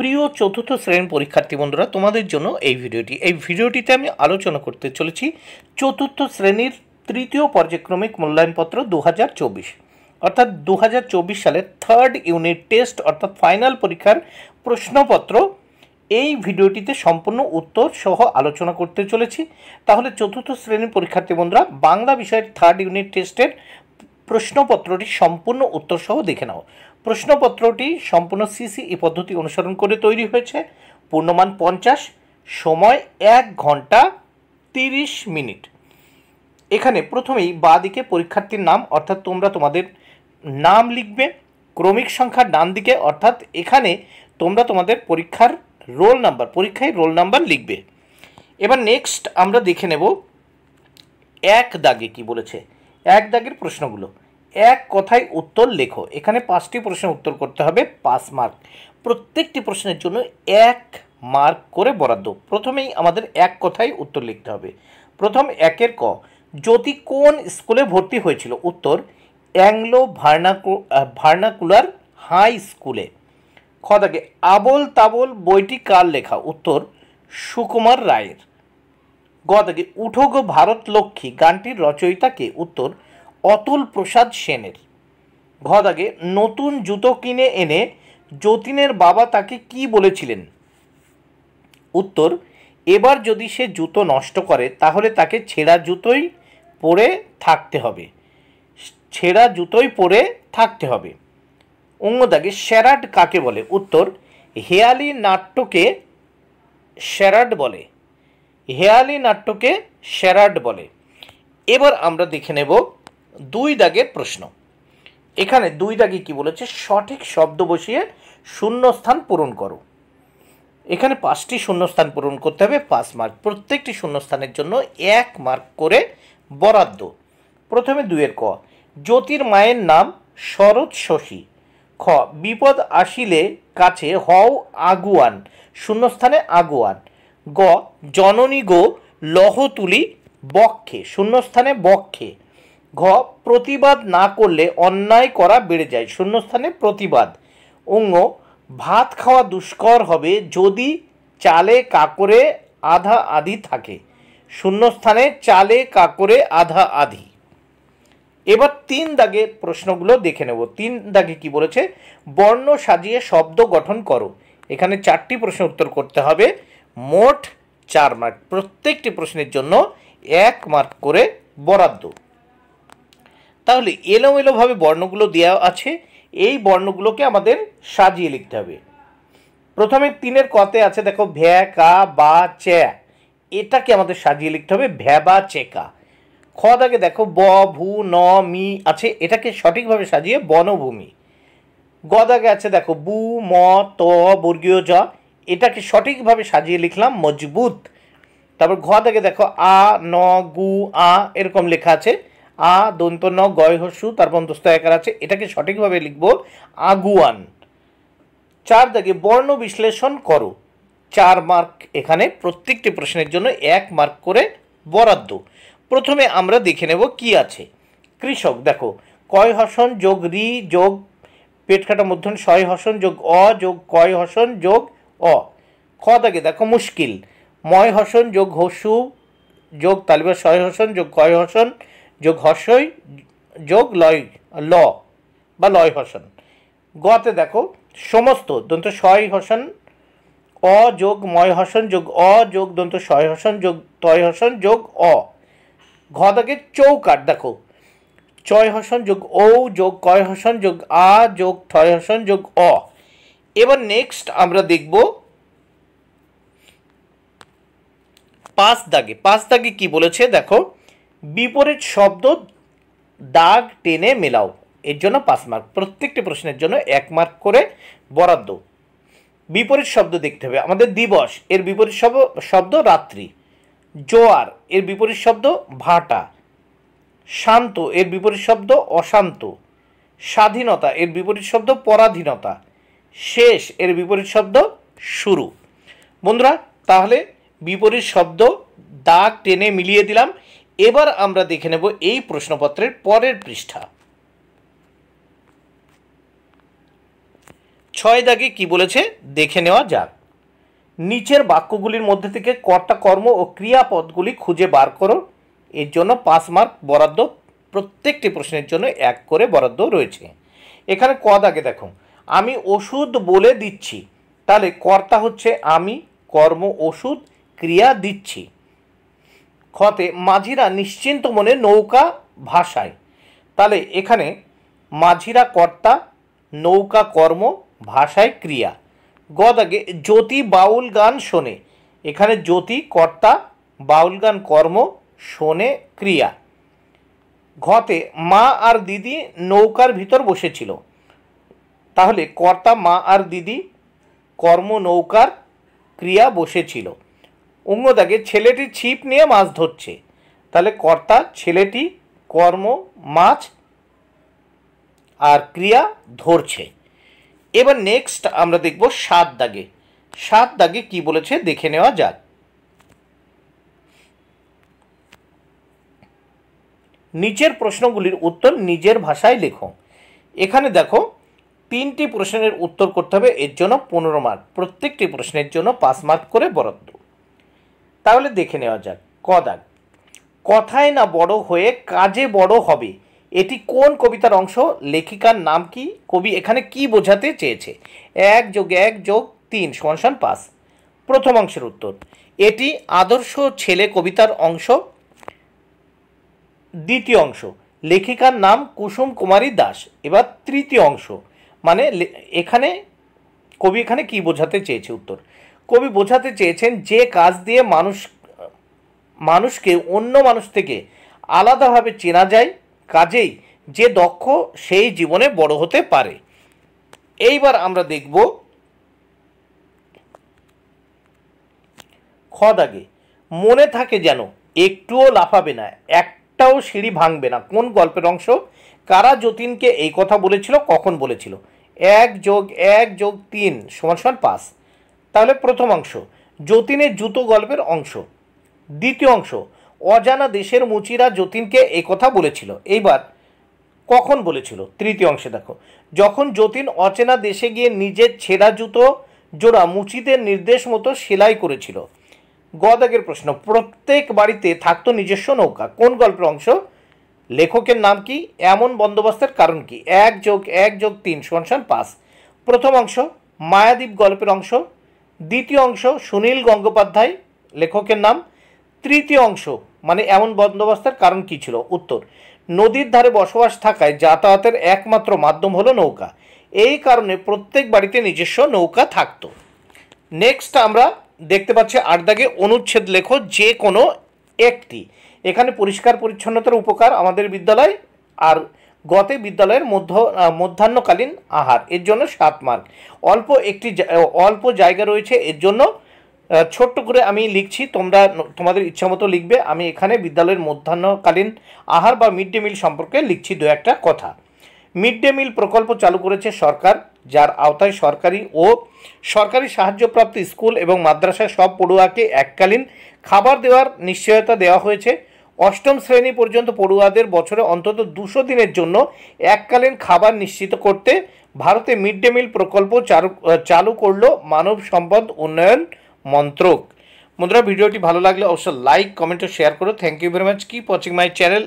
প্রিয় চতুর্থ শ্রেণীর পরীক্ষার্থী বন্ধুরা তোমাদের জন্য এই ভিডিওটি এই ভিডিওটিতে আমি আলোচনা করতে চলেছি চতুর্থ শ্রেণীর তৃতীয় পর্যায়ক্রমিক মূল্যায়নপত্র দু হাজার চব্বিশ অর্থাৎ দু সালের থার্ড ইউনিট টেস্ট অর্থাৎ ফাইনাল পরীক্ষার প্রশ্নপত্র এই ভিডিওটিতে সম্পূর্ণ উত্তর সহ আলোচনা করতে চলেছি তাহলে চতুর্থ শ্রেণীর পরীক্ষার্থী বন্ধুরা বাংলা বিষয়ের থার্ড ইউনিট টেস্টের প্রশ্নপত্রটি সম্পূর্ণ উত্তরসহ দেখে নাও প্রশ্নপত্রটি সম্পূর্ণ সিসি সিসিই পদ্ধতি অনুসরণ করে তৈরি হয়েছে পূর্ণমান পঞ্চাশ সময় এক ঘন্টা তিরিশ মিনিট এখানে প্রথমেই বা দিকে পরীক্ষার্থীর নাম অর্থাৎ তোমরা তোমাদের নাম লিখবে ক্রমিক সংখ্যা ডান দিকে অর্থাৎ এখানে তোমরা তোমাদের পরীক্ষার রোল নাম্বার পরীক্ষায় রোল নাম্বার লিখবে এবার নেক্সট আমরা দেখে নেব এক দাগে কি বলেছে এক দাগের প্রশ্নগুলো এক কথায় উত্তর লেখো এখানে পাঁচটি প্রশ্নের উত্তর করতে হবে পাঁচ মার্ক প্রত্যেকটি প্রশ্নের জন্য এক মার্ক করে বরাদ্দ প্রথমেই আমাদের এক কথায় উত্তর লিখতে হবে প্রথম একের ক জ্যোতি কোন স্কুলে ভর্তি হয়েছিল উত্তর অ্যাংলো ভার্নাকু ভার্নাকুলার হাই স্কুলে খ দেখে আবল তাবল বইটি কার লেখা উত্তর সুকুমার রায়ের গ দেখে উঠো ভারত লক্ষ্মী গানটির রচয়িতাকে উত্তর অতুল প্রসাদ সেনের ঘদাগে নতুন জুতো কিনে এনে যতীনের বাবা তাকে কি বলেছিলেন উত্তর এবার যদি সে জুতো নষ্ট করে তাহলে তাকে ছেঁড়া জুতোই পরে থাকতে হবে ছেঁড়া জুতোই পরে থাকতে হবে অন্যদাগে শ্যারাড কাকে বলে উত্তর হেয়ালি নাট্যকে শ্যারাড বলে হেয়ালি নাট্যকে শ্যারাড বলে এবার আমরা দেখে নেব দুই দাগের প্রশ্ন এখানে দুই দাগে কি বলেছে সঠিক শব্দ বসিয়ে শূন্যস্থান পূরণ করো এখানে পাঁচটি শূন্যস্থান পূরণ করতে হবে পাঁচ মার্ক প্রত্যেকটি শূন্যস্থানের জন্য এক মার্ক করে বরাদ্দ প্রথমে দুয়ের ক জ্যোতির মায়ের নাম শরৎ শশী খ বিপদ আসিলে কাছে হও আগুয়ান শূন্যস্থানে আগুয়ান গ জননী গো লহ তুলি বক্ষে শূন্যস্থানে বক্ষে ঘ প্রতিবাদ না করলে অন্যায় করা বেড়ে যায় শূন্যস্থানে প্রতিবাদ অঙ্গ ভাত খাওয়া দুষ্কর হবে যদি চালে কাকরে আধা আধি থাকে শূন্যস্থানে চালে কাকরে আধা আধি এবার তিন দাগে প্রশ্নগুলো দেখে নেব তিন দাগে কি বলেছে বর্ণ সাজিয়ে শব্দ গঠন করো এখানে চারটি প্রশ্ন উত্তর করতে হবে মোট চার মার্ক প্রত্যেকটি প্রশ্নের জন্য এক মার্ক করে বরাদ্দ তাহলে এলোভাবে বর্ণগুলো দেওয়া আছে এই বর্ণগুলোকে আমাদের সাজিয়ে লিখতে হবে প্রথমে তিনের কতে আছে দেখো ভ্যা কা বা চ্যা এটাকে আমাদের সাজিয়ে লিখতে হবে ভ্যা বা চেকা খ দাগে দেখো ব ভু ন মি আছে এটাকে সঠিকভাবে সাজিয়ে বনভূমি গ দাগে আছে দেখো বু ম ত বর্গীয় জ এটাকে সঠিকভাবে সাজিয়ে লিখলাম মজবুত তারপর ঘ দাগে দেখো আ ন গু আ এরকম লেখা আছে আ দন্ত ন গয় হস্যু তারপর দোস্ত একার আছে এটাকে সঠিকভাবে লিখব আগুয়ান চার দাগে বর্ণ বিশ্লেষণ করো চার মার্ক এখানে প্রত্যেকটি প্রশ্নের জন্য এক মার্ক করে বরাদ্দ প্রথমে আমরা দেখে নেব কি আছে কৃষক দেখো কয় হসন যোগ রি যোগ পেট কাটা মধ্যন সয় হসন যোগ অ যোগ কয় হসন যোগ অ খ দাগে দেখো মুশকিল ময় হসন যোগ হসু যোগ তালিবা সয় হসন যোগ কয় হসন যোগ হর্ষই যোগ লয় ল বা লয় হর্ষণ গতে দেখো সমস্ত দন্ত সয় হর্ষণ যোগ ময় হর্ষণ যোগ অ যোগ দন্ত সয় হর্ষণ যোগ তয় হর্ষণ যোগ অ ঘ থেকে চৌকাট দেখো চয় হর্ষণ যোগ ও যোগ কয় হর্ষণ যোগ আ যোগ থয় হর্ষণ যোগ অ এবার নেক্সট আমরা দেখব পাঁচ দাগে পাঁচ দাগে কি বলেছে দেখো বিপরীত শব্দ দাগ টেনে মেলাও এর জন্য পাঁচ মার্ক প্রত্যেকটি প্রশ্নের জন্য এক মার্ক করে বরাদ্দ বিপরীত শব্দ দেখতে হবে আমাদের দিবস এর বিপরীত শব্দ শব্দ রাত্রি জোয়ার এর বিপরীত শব্দ ভাটা শান্ত এর বিপরীত শব্দ অশান্ত স্বাধীনতা এর বিপরীত শব্দ পরাধীনতা শেষ এর বিপরীত শব্দ শুরু বন্ধুরা তাহলে বিপরীত শব্দ দাগ টেনে মিলিয়ে দিলাম এবার আমরা দেখে নেব এই প্রশ্নপত্রের পরের পৃষ্ঠা ছয় দাগে কি বলেছে দেখে নেওয়া যাক নিচের বাক্যগুলির মধ্যে থেকে কর্তা কর্ম ও ক্রিয়াপদগুলি খুঁজে বার করো এর জন্য পাঁচ মার্ক বরাদ্দ প্রত্যেকটি প্রশ্নের জন্য এক করে বরাদ্দ রয়েছে এখানে ক দাগে দেখো আমি ওষুধ বলে দিচ্ছি তাহলে কর্তা হচ্ছে আমি কর্ম ওষুধ ক্রিয়া দিচ্ছি খতে মাঝিরা নিশ্চিন্ত মনে নৌকা ভাষায় তাহলে এখানে মাঝিরা কর্তা নৌকা কর্ম ভাষায় ক্রিয়া গদাগে জ্যোতি বাউল গান শোনে এখানে জ্যোতি কর্তা বাউল গান কর্ম শোনে ক্রিয়া ঘতে মা আর দিদি নৌকার ভিতর বসেছিল তাহলে কর্তা মা আর দিদি কর্ম নৌকার ক্রিয়া বসেছিল দাগে ছেলেটি ছিপ নিয়ে মাছ ধরছে তাহলে কর্তা ছেলেটি কর্ম মাছ আর ক্রিয়া ধরছে এবার নেক্সট আমরা দেখব সাত দাগে সাত দাগে কি বলেছে দেখে নেওয়া যাক নিচের প্রশ্নগুলির উত্তর নিজের ভাষায় লেখো এখানে দেখো তিনটি প্রশ্নের উত্তর করতে হবে এর জন্য পনেরো মার্ক প্রত্যেকটি প্রশ্নের জন্য পাঁচ মার্ক করে বরাদ্দ তাহলে দেখে নেওয়া যাক ক দাগ কথায় না বড় হয়ে কাজে বড় হবে এটি কোন কবিতার অংশ লেখিকার নাম কি কবি এখানে কি বোঝাতে চেয়েছে এক যোগ এক যোগ তিন সমান পাঁচ প্রথম অংশের উত্তর এটি আদর্শ ছেলে কবিতার অংশ দ্বিতীয় অংশ লেখিকার নাম কুসুম কুমারী দাস এবার তৃতীয় অংশ মানে এখানে কবি এখানে কি বোঝাতে চেয়েছে উত্তর কবি বোঝাতে চেয়েছেন যে কাজ দিয়ে মানুষ মানুষকে অন্য মানুষ থেকে আলাদাভাবে চেনা যায় কাজেই যে দক্ষ সেই জীবনে বড় হতে পারে এইবার আমরা দেখব খদাগে মনে থাকে যেন একটুও লাফাবে না একটাও সিঁড়ি ভাঙবে না কোন গল্পের অংশ কারা যতীনকে এই কথা বলেছিল কখন বলেছিল এক যোগ এক যোগ তিন সমান সমান পাঁচ তাহলে প্রথম অংশ যতীনের জুতো গল্পের অংশ দ্বিতীয় অংশ অজানা দেশের মুচিরা যতীনকে এই কথা বলেছিল এইবার কখন বলেছিল তৃতীয় অংশে দেখো যখন যতীন অচেনা দেশে গিয়ে নিজের ছেঁড়া জুতো জোড়া মুচিদের নির্দেশ মতো সেলাই করেছিল গদাগের প্রশ্ন প্রত্যেক বাড়িতে থাকতো নিজস্ব নৌকা কোন গল্পের অংশ লেখকের নাম কি এমন বন্দোবস্তের কারণ কি এক যোগ এক যোগ তিন সমান পাঁচ প্রথম অংশ মায়াদ্বীপ গল্পের অংশ দ্বিতীয় অংশ সুনীল গঙ্গোপাধ্যায় লেখকের নাম তৃতীয় অংশ মানে এমন বন্দোবস্তের কারণ কী ছিল উত্তর নদীর ধারে বসবাস থাকায় যাতায়াতের একমাত্র মাধ্যম হলো নৌকা এই কারণে প্রত্যেক বাড়িতে নিজস্ব নৌকা থাকতো নেক্সট আমরা দেখতে পাচ্ছি আট দাগে অনুচ্ছেদ লেখো যে কোনো একটি এখানে পরিষ্কার পরিচ্ছন্নতার উপকার আমাদের বিদ্যালয় আর গতে বিদ্যালয়ের মধ্য মধ্যাহ্নকালীন আহার এর জন্য সাত মার্ক অল্প একটি অল্প জায়গা রয়েছে এর জন্য ছোট্ট করে আমি লিখছি তোমরা তোমাদের ইচ্ছামতো লিখবে আমি এখানে বিদ্যালয়ের মধ্যাহ্নকালীন আহার বা মিড ডে মিল সম্পর্কে লিখছি দু একটা কথা মিড ডে মিল প্রকল্প চালু করেছে সরকার যার আওতায় সরকারি ও সরকারি সাহায্যপ্রাপ্ত স্কুল এবং মাদ্রাসায় সব পড়ুয়াকে এককালীন খাবার দেওয়ার নিশ্চয়তা দেওয়া হয়েছে অষ্টম শ্রেণী পর্যন্ত পড়ুয়াদের বছরে অন্তত দুশো দিনের জন্য এককালীন খাবার নিশ্চিত করতে ভারতে মিড ডে মিল প্রকল্প চালু করল মানব সম্পদ উন্নয়ন মন্ত্রক বন্ধুরা ভিডিওটি ভালো লাগলে অবশ্যই লাইক কমেন্ট ও শেয়ার করো thank you very much keep watching my channel